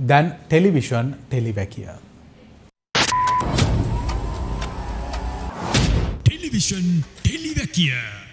than television televakia. Television televakia.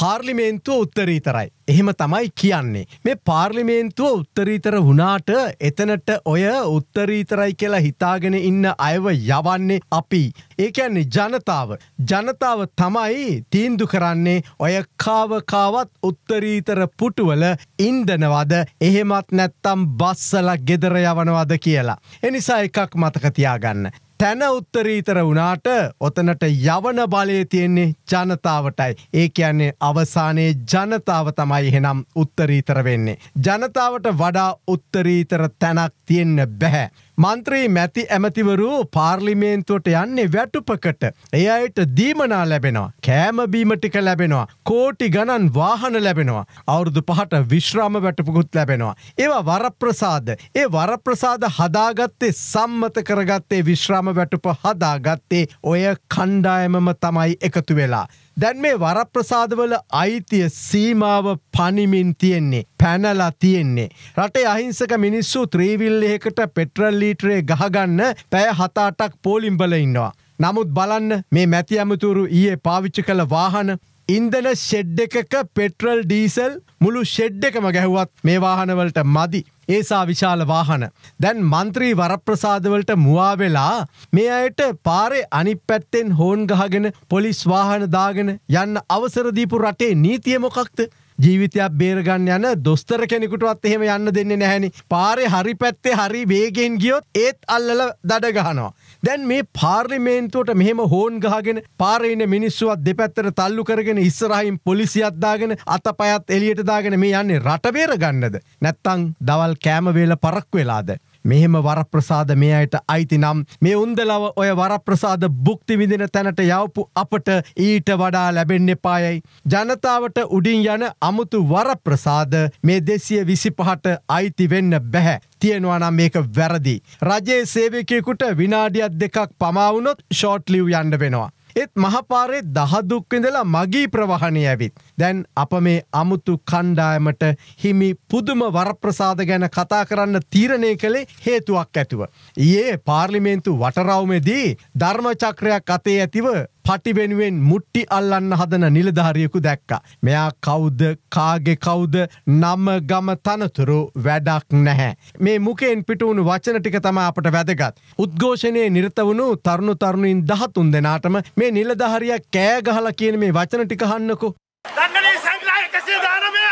පාර්ලිමේන්තුව උත්තරීතරයි. එහෙම තමයි කියන්නේ. මේ පාර්ලිමේන්තුව උත්තරීතර වුණාට එතනට ඔය උත්තරීතරයි කියලා හිතාගෙන ඉන්න අයව යවන්නේ අපි. ඒකැන්නේ ජනතාව. ජනතාව තමයි තීන්දු කරන්නේ ඔය කාවකාවත් උත්තරීතර පුටුවල ඉන්දනවද එහෙමත් නැත්තම් බස්සල ගෙදර යවනවද කියලා. එනිසා එකක් මතකතියාගන්න. තැන උත්තරීතර වුණාට ඔතනට යවන බලය තියෙන්නේ ජනතාවටයි. ඒ කියන්නේ අවසානයේ ජනතාව තමයි හෙනම් උත්තරීතර වෙන්නේ. ජනතාවට වඩා උත්තරීතර තැනක් තියෙන්න බැහැ. මන්ත්‍රී මැති ඇමතිවරු පාර්ලිමේන්තුවට යන්නේ වැටුපකට. එය අයට දීමනා ලැබෙනවා. කෑමබීමටික ලැබෙනවා. කෝටි ගණන් වාහන ලැබෙනවා. අවුරුදු පහට විශ්‍රාම වැටපුකුත් ලැබෙනවා. ඒවා වරප්‍රසාද. ඒ වරප්‍රසාද හදාගත්තේ සම්මත කරගත්තේ විශ්‍රාම වැටුප හදාගත්තේ ඔය කණ්ඩායමම තමයි එකතු වෙලා. දැන් මේ වරප්‍රසාදවල අයිතිය සීමාව පනිමින් තියෙන්නේ පැනලා තියෙන්නේ. රටේ අහිංසක මිනිස්සු ත්‍රීවිල්ලයකට පෙට්‍රල් ලීටරේ ගහගන්න පැය හතාටක් පෝලිම්බල ඉන්නවා. නමුත් බලන්න මේ මැති ඇමතුරු ඊයේ පාවිච්චි කළ වාහන ඉන්දන ෂෙඩ් එකක පෙට්‍රල් ඩීසල් මුළු ෂෙඩ් එකම ගැහුවත් මේ වාහනවලට මදි. ඒසා විශාල වාහන. දැන් මන්ත්‍රී වරප්‍රසාදවලට මුවා වෙලා මේ අයට පාරේ අනිත් පැත්තෙන් හෝන් ගහගෙන පොලිස් වාහන දාගෙන යන්න අවසර දීපු රටේ නීතිය මොකක්ද? ජීවිතයක් බේරගන්න යන දොස්තර කෙනෙකුටවත් එහෙම යන්න දෙන්නේ නැහැනි. පාරේ හරි පැත්තේ හරි වේගෙන් ගියොත් ඒත් අල්ලලා දඩ ගහනවා. දැන් මේ පාර්ලිමේන්තුවට මෙහෙම හෝන් ගහගෙන පාරයින මිනිස්සුවත් දෙපැත්තට තල්ලු කරගෙන ඉස්සරහින් පොලිසියත්දාගෙන අතපයත් එලියට දාගෙන මේ යන්නේ රටබේර ගන්නද. නැත්තං දවල් කෑමවේල පරක් වෙලාද. මෙහෙම වරප්‍රසාද මේ අයට අයිති නම් මේ උන්දලව ඔය වරප්‍රසාද බුක්තිවිදින තැනට යවපු අපට ඊට වඩා ලැබෙන්න පායයි. ජනතාවට උඩින් යන අමුතු වරප්‍රසාද මේ දෙසිය විසි පහට අයිති වෙන්න බැහැ. තියෙනවානම් මේක වැරදි. රජයේ සේවකයකුට විනාඩියත් දෙකක් පමාවුනොත් ෂෝට්ලිව් යන්න වෙනවා. එත් මහපාරේ දහදුක්විඳලා මගී ප්‍රවහණය ඇවිත්. දැන් අප මේ අමුතු කණ්ඩායමට හිමි පුදුම වරප්‍රසාද ගැන කතා කරන්න තීරණය කළේ හේතුවක් ඇතුව. ඒ පාර්ලිමේන්තු වටරවුමේදී ධර්මචක්‍රයක් අතේ ඇතිව පටි වෙනුවෙන් මුට්ටි අල්ලන්න හදන නිලධාරියෙකු දැක්කා. මෙයා කවුද කාගෙ කවුද නම ගම තනතුරු වැඩක් නැහැ. මේ මුකෙන් පිටවුණු වචන ටික තම අපට වැදගත්. උද්ඝෝෂණයේ නිරත වුණු තරුණු තරුණින් දහතුන් දෙනාටම මේ නිලධාරිය කෑගහල කියන මේ වචන ටික හන්නකු. දන්නනේ සංගලා එකසිය දානමය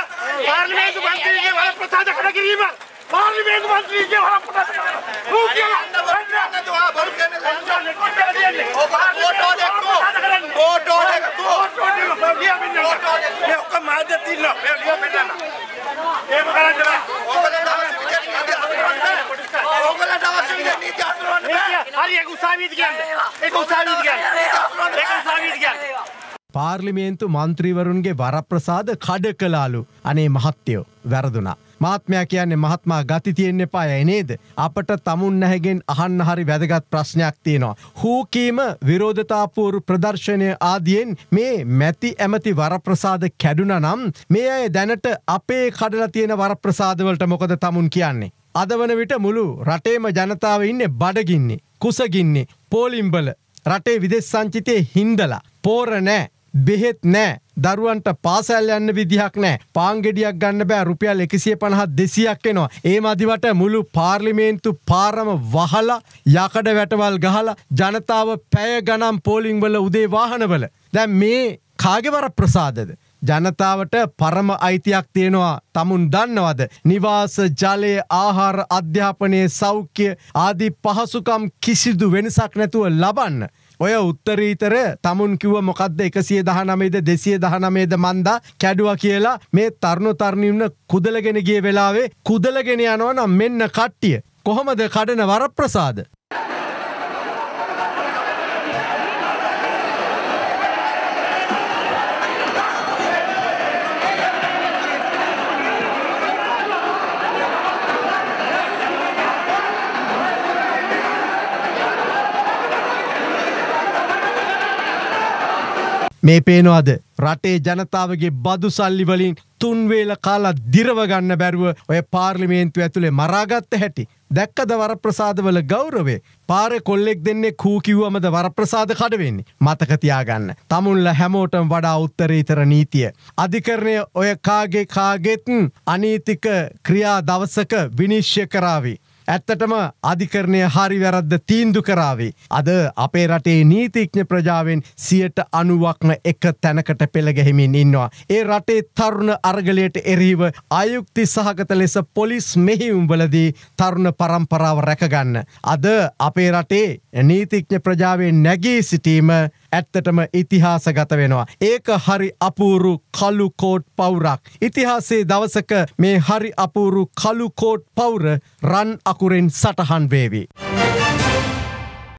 පාර්ලිමේන්තු මන්ත්‍රීගේ වල ප්‍රසාද කඩ කිරීම පාර්ලිමේන්තු මන්ත්‍රීගේ වල ප්‍රසාද ඌ කියලා නීති හසුරවන්න බෑ. හරි ඒක උසාවියට කියන්න. ඒක උසාවියට කියන්න. ඒක උසාවියට කියන්න. පාර්ලිමේන්තු මන්ත්‍රීවරුන්ගේ වරප්‍රසාද කඩ කලාලු අනේ මහත්තයෝ වැරදුනා. මාත්මයා කියන්නේ මහත්මා ගති තියෙන්න එපායයි නේද? අපට තමුන් නැහැගෙන් අහන්න හරි වැදගත් ප්‍රශ්නයක් තියෙනවා. හූකීම විරෝධතාපූර්ව ප්‍රදර්ශනය ආදියෙන් මේ මැති ඇමති වරප්‍රසාද කැඩුනා නම් මේ අය දැනට අපේ කඩලා තියෙන වරප්‍රසාද වලට මොකද තමුන් කියන්නේ? අද වන විට මුළු රටේම ජනතාව ඉන්න බඩගින්නේ කුසගින්නේ පෝලිම්බල රටේ විදෙස් සංචිතය හින්දලා පෝර නෑ බෙහෙත් නෑ දරුවන්ට පාසැල් යන්න විදිහක් නෑ පාංගෙඩියක් ගන්න බෑ රුපියල් එකසිය පණහත් දෙසියක් එනවා ඒ මදිවට මුළු පාර්ලිමේන්තු පාරම වහලා යකඩ වැටවල් ගහලා ජනතාව පැය ගනම් පෝලිංවල උදේ වාහනවල දැන් මේ කාගෙවර ප්‍රසාදද ජනතාවට පරම අයිතියක් තියෙනවා තමුන් දන්නවද. නිවාස ජලය ආහාර අධ්‍යාපනය සෞඛ්‍ය ආදී පහසුකම් කිසිදු වෙනසක් නැතුව ලබන්න. ඔය උත්තරීතර තමුන් කිව මොකක්ද එකසිය දහනමේද දෙසිය දහනමේද මන්දා කැඩුව කියලා මේ තරුණු තරණින්න කුදලගෙන ගිය වෙලාවේ කුදලගෙන යනවනම් මෙන්න කට්ටිය. කොහොමද කඩන වරප්‍රසාද. මේ පේනවාද රටේ ජනතාවගේ බදු සල්ලි වලින් තුන්වේල කාලා දිරව ගන්න බැරුව ඔය පාර්ලිමේන්තුව ඇතුලේ මරාගත්ත හැටි දැක්කද වරප්‍රසාදවල ගෞරවේ පාර කොල්ලෙක් දෙන්නේ කූ කිව්වමද වරප්‍රසාද කඩවෙන්නේ මතක තියාගන්න. තමුන්ල හැමෝටම වඩා උත්තරීතර නීතිය. අධිකරණය ඔය කාගේ කාගෙත් අනීතික ක්‍රියා දවසක විනිශ්්‍ය කරාවි. ඇත්තටම අධිකරණය හරි වැරද්ද තීන්දු කරාවේ. අද අපේ රටේ නීතිඥ ප්‍රජාවෙන් සියට අනුවක්න එක තැනකට පෙළගැහිමින් ඉන්නවා. ඒ රටේ තරුණ අර්ගලයට එරීව අයුක්ති සහගත ලෙස පොලිස් මෙහිවුම්වලදී තරුණ පරම්පරාව රැකගන්න. අද අපේ රටේ නීතිඥ ප්‍රජාවෙන් නැගී සිටීම ඇත්තටම ඉතිහාසගත වෙනවා. ඒක හරි අපූරු කළුකෝට් පවුරක්. ඉතිහාසේ දවසක මේ හරි අපූරු කළුකෝට් පවුර රන් අකුරෙන් සටහන් වේවි.